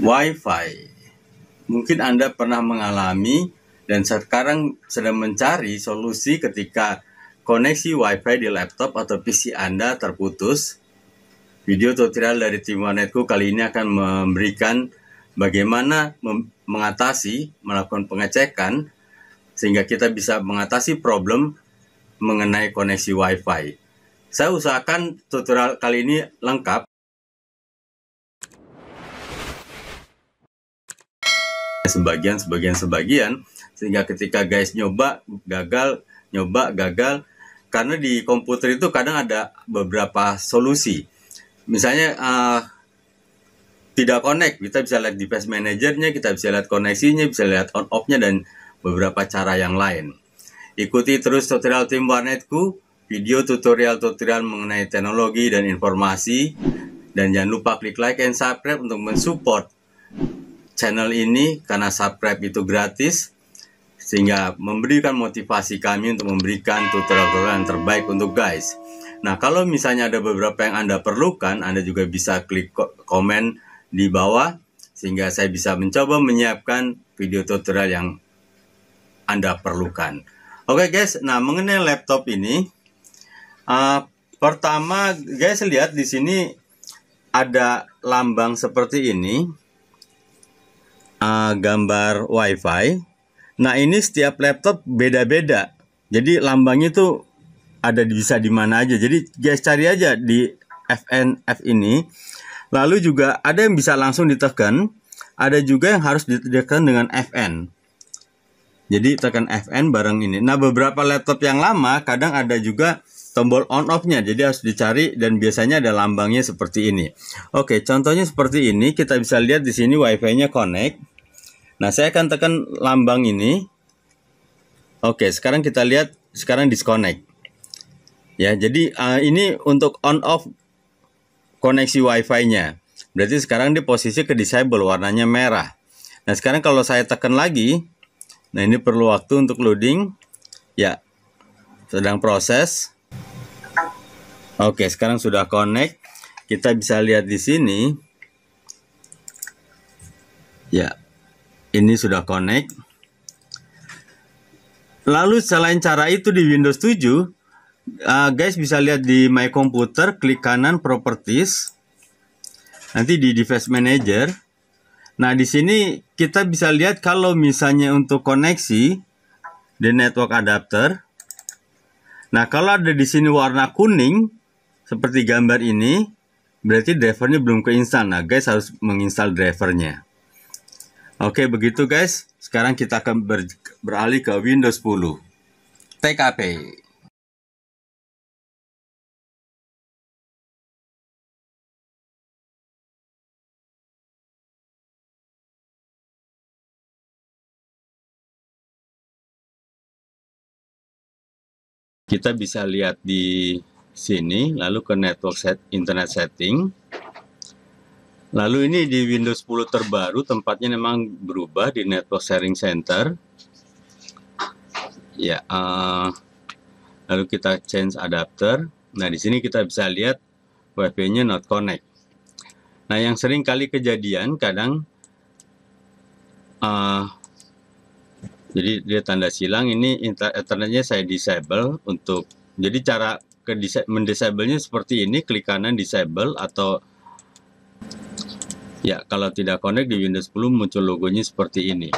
WiFi. Mungkin Anda pernah mengalami dan sekarang sedang mencari solusi ketika koneksi WiFi di laptop atau PC Anda terputus. Video tutorial dari tim Wanetku kali ini akan memberikan bagaimana mem mengatasi, melakukan pengecekan sehingga kita bisa mengatasi problem mengenai koneksi WiFi. Saya usahakan tutorial kali ini lengkap sebagian sebagian sebagian sehingga ketika guys nyoba gagal nyoba gagal karena di komputer itu kadang ada beberapa solusi misalnya uh, tidak connect kita bisa lihat device manajernya kita bisa lihat koneksinya bisa lihat on off-nya dan beberapa cara yang lain ikuti terus tutorial tim warnetku video tutorial-tutorial mengenai teknologi dan informasi dan jangan lupa klik like and subscribe untuk mensupport channel ini karena subscribe itu gratis sehingga memberikan motivasi kami untuk memberikan tutorial-tutorial yang terbaik untuk guys. Nah, kalau misalnya ada beberapa yang Anda perlukan, Anda juga bisa klik komen di bawah sehingga saya bisa mencoba menyiapkan video tutorial yang Anda perlukan. Oke guys, nah mengenai laptop ini uh, pertama guys lihat di sini ada lambang seperti ini uh, gambar WiFi. Nah ini setiap laptop beda-beda. Jadi lambangnya itu ada bisa di mana aja. Jadi guys cari aja di FNF ini. Lalu juga ada yang bisa langsung ditekan, ada juga yang harus ditekan dengan FN. Jadi tekan FN bareng ini. Nah beberapa laptop yang lama kadang ada juga tombol on off-nya. Jadi harus dicari dan biasanya ada lambangnya seperti ini. Oke, contohnya seperti ini. Kita bisa lihat di sini WiFi-nya connect. Nah, saya akan tekan lambang ini. Oke, sekarang kita lihat sekarang disconnect. Ya, jadi uh, ini untuk on off koneksi wi fi nya Berarti sekarang di posisi ke disable warnanya merah. Nah, sekarang kalau saya tekan lagi, nah ini perlu waktu untuk loading. Ya. Sedang proses. Oke, sekarang sudah connect. Kita bisa lihat di sini. Ya, ini sudah connect lalu selain cara itu di Windows 7 uh, guys bisa lihat di my computer klik kanan properties nanti di device manager nah di sini kita bisa lihat kalau misalnya untuk koneksi di network adapter nah kalau ada di sini warna kuning seperti gambar ini berarti drivernya belum keinstall nah guys harus menginstal drivernya Oke, begitu guys. Sekarang kita akan ber beralih ke Windows 10. TKP. Kita bisa lihat di sini, lalu ke network set, internet setting. Lalu ini di Windows 10 terbaru tempatnya memang berubah di Network Sharing Center. Ya, uh, lalu kita change adapter. Nah, di sini kita bisa lihat WiFi-nya not connect. Nah, yang sering kali kejadian kadang uh, jadi dia tanda silang ini internetnya saya disable untuk jadi cara mendisablenya seperti ini klik kanan disable atau Ya, kalau tidak connect di Windows 10 muncul logonya seperti ini.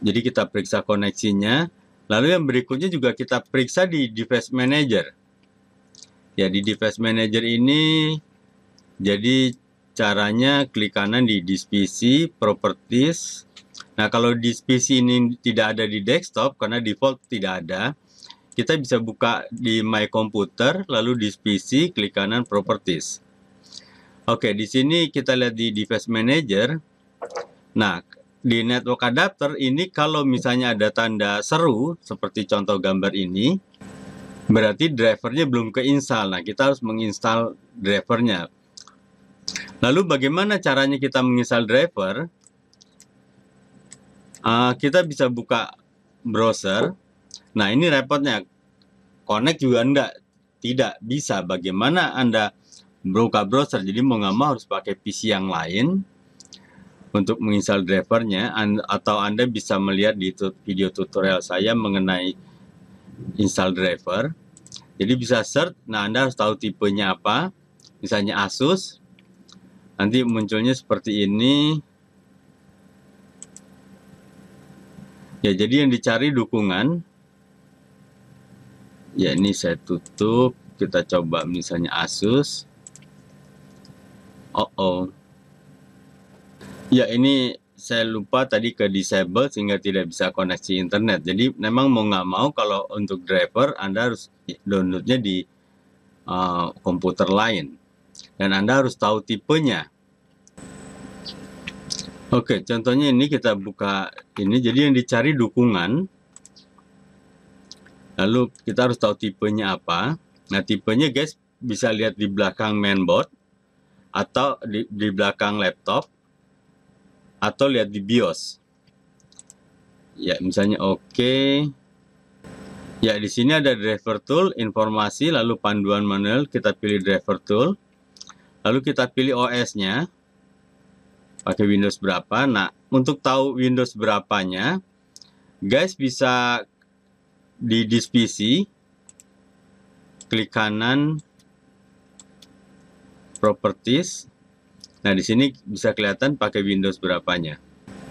Jadi kita periksa koneksinya. Lalu yang berikutnya juga kita periksa di Device Manager. Ya, di Device Manager ini jadi caranya klik kanan di Disk Properties. Nah, kalau Disk ini tidak ada di desktop karena default tidak ada, kita bisa buka di My Computer, lalu Disk PC, klik kanan Properties. Oke, di sini kita lihat di device manager. Nah, di network adapter ini kalau misalnya ada tanda seru seperti contoh gambar ini, berarti drivernya belum keinstall. Nah, kita harus menginstal drivernya. Lalu bagaimana caranya kita menginstal driver? Uh, kita bisa buka browser. Nah, ini repotnya. Connect juga enggak. Tidak bisa. Bagaimana Anda buka browser. Jadi mau nggak mau harus pakai PC yang lain untuk menginstal drivernya atau Anda bisa melihat di video tutorial saya mengenai install driver. Jadi bisa search, nah Anda harus tahu tipenya apa, misalnya Asus, nanti munculnya seperti ini. Ya, jadi yang dicari dukungan. Ya, ini saya tutup, kita coba misalnya Asus. Oh oh. Ya ini saya lupa tadi ke disable sehingga tidak bisa koneksi internet. Jadi memang mau nggak mau kalau untuk driver Anda harus downloadnya di uh, komputer lain dan Anda harus tahu tipenya. Oke, contohnya ini kita buka ini. Jadi yang dicari dukungan. Lalu kita harus tahu tipenya apa. Nah tipenya guys bisa lihat di belakang mainboard atau di, di belakang laptop atau lihat di BIOS. Ya, misalnya oke. Okay. Ya, di sini ada driver tool, informasi, lalu panduan manual, kita pilih driver tool. Lalu kita pilih OS-nya. Pakai Windows berapa? Nah, untuk tahu Windows berapanya, guys bisa di display klik kanan properties. Nah, di sini bisa kelihatan pakai Windows berapanya.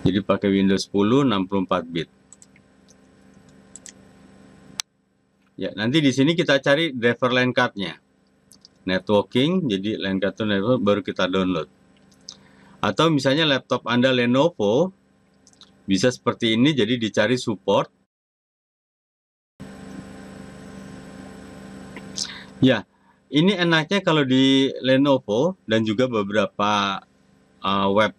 Jadi pakai Windows 10 64 bit. Ya, nanti di sini kita cari driver LAN card-nya. Networking, jadi LAN card itu network baru kita download. Atau misalnya laptop Anda Lenovo, bisa seperti ini, jadi dicari support. Ya, ini enaknya kalau di Lenovo dan juga beberapa uh, web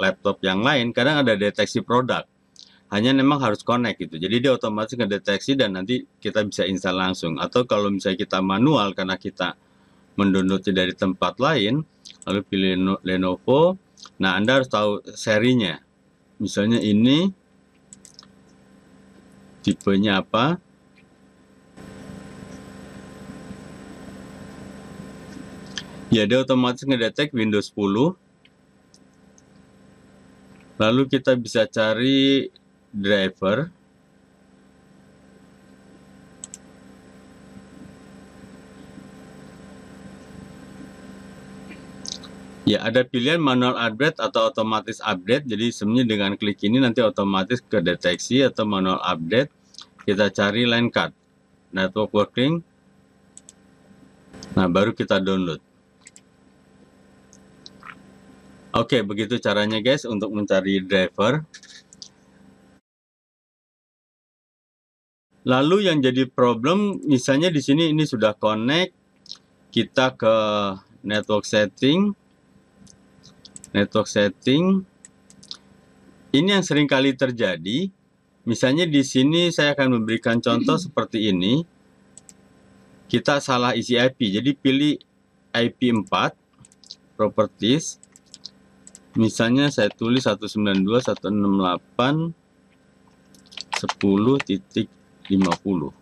laptop yang lain kadang ada deteksi produk hanya memang harus connect gitu jadi dia otomatis ngedeteksi dan nanti kita bisa install langsung atau kalau misalnya kita manual karena kita mendownloadnya dari tempat lain lalu pilih Lenovo nah Anda harus tahu serinya misalnya ini tipenya apa ya dia otomatis ngedetek Windows 10 lalu kita bisa cari driver Ya, ada pilihan manual update atau otomatis update. Jadi sebenarnya dengan klik ini nanti otomatis ke deteksi atau manual update. Kita cari line card, network working. Nah, baru kita download. Oke, okay, begitu caranya guys untuk mencari driver. Lalu yang jadi problem misalnya di sini ini sudah connect kita ke network setting network setting ini yang sering kali terjadi misalnya di sini saya akan memberikan contoh seperti ini kita salah isi IP jadi pilih IP4 properties misalnya saya tulis 192 168 192.168.10.1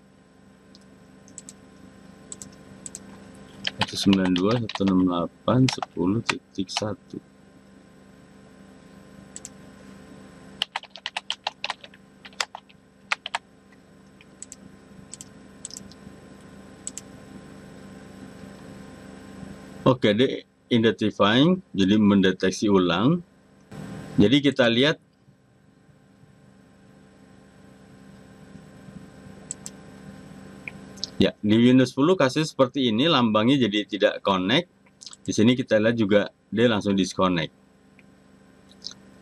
Oke, okay, deh identifying, jadi mendeteksi ulang. Jadi kita lihat Ya, di Windows 10 kasus seperti ini lambangnya jadi tidak connect. Di sini kita lihat juga dia langsung disconnect.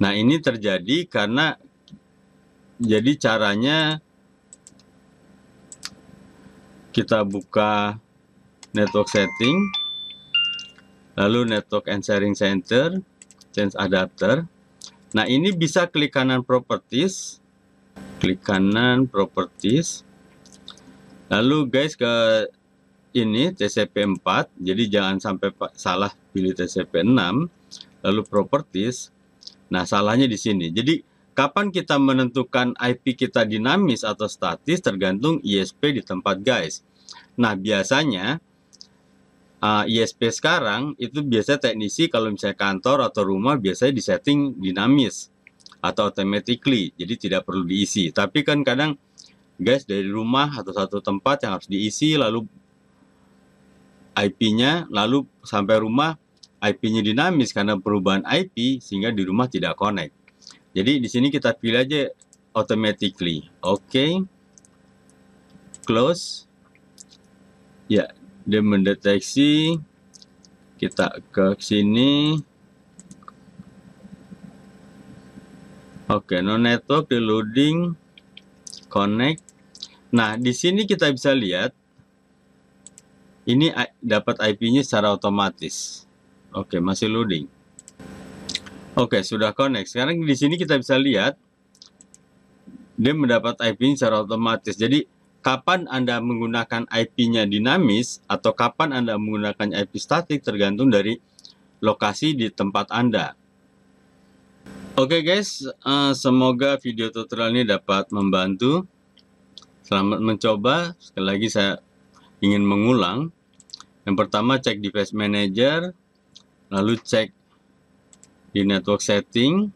Nah, ini terjadi karena jadi caranya kita buka network setting lalu network and sharing center change adapter nah ini bisa klik kanan properties klik kanan properties lalu guys ke ini TCP 4 jadi jangan sampai salah pilih TCP 6 lalu properties nah salahnya di sini jadi kapan kita menentukan IP kita dinamis atau statis tergantung ISP di tempat guys nah biasanya uh, ah, ISP sekarang itu biasanya teknisi kalau misalnya kantor atau rumah biasanya disetting dinamis atau automatically jadi tidak perlu diisi tapi kan kadang guys dari rumah atau satu tempat yang harus diisi lalu IP-nya lalu sampai rumah IP-nya dinamis karena perubahan IP sehingga di rumah tidak connect jadi di sini kita pilih aja automatically oke okay. close ya dia mendeteksi kita ke sini oke no network di loading connect nah di sini kita bisa lihat ini dapat IP-nya secara otomatis oke masih loading oke sudah connect sekarang di sini kita bisa lihat dia mendapat IP nya secara otomatis jadi kapan Anda menggunakan IP-nya dinamis atau kapan Anda menggunakan IP statik tergantung dari lokasi di tempat Anda. Oke okay guys, eh, semoga video tutorial ini dapat membantu. Selamat mencoba. Sekali lagi saya ingin mengulang. Yang pertama cek device manager, lalu cek di network setting.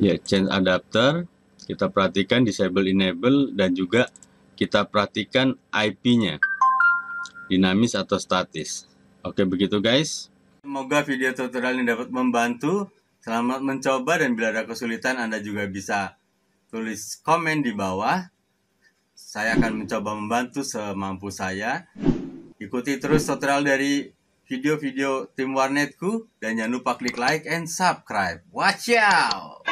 Ya, change adapter. Kita perhatikan disable enable dan juga kita perhatikan IP-nya. Dinamis atau statis. Oke, begitu guys. Semoga video tutorial ini dapat membantu. Selamat mencoba dan bila ada kesulitan Anda juga bisa tulis komen di bawah. Saya akan mencoba membantu semampu saya. Ikuti terus tutorial dari video-video tim warnetku dan jangan lupa klik like and subscribe. Watch out!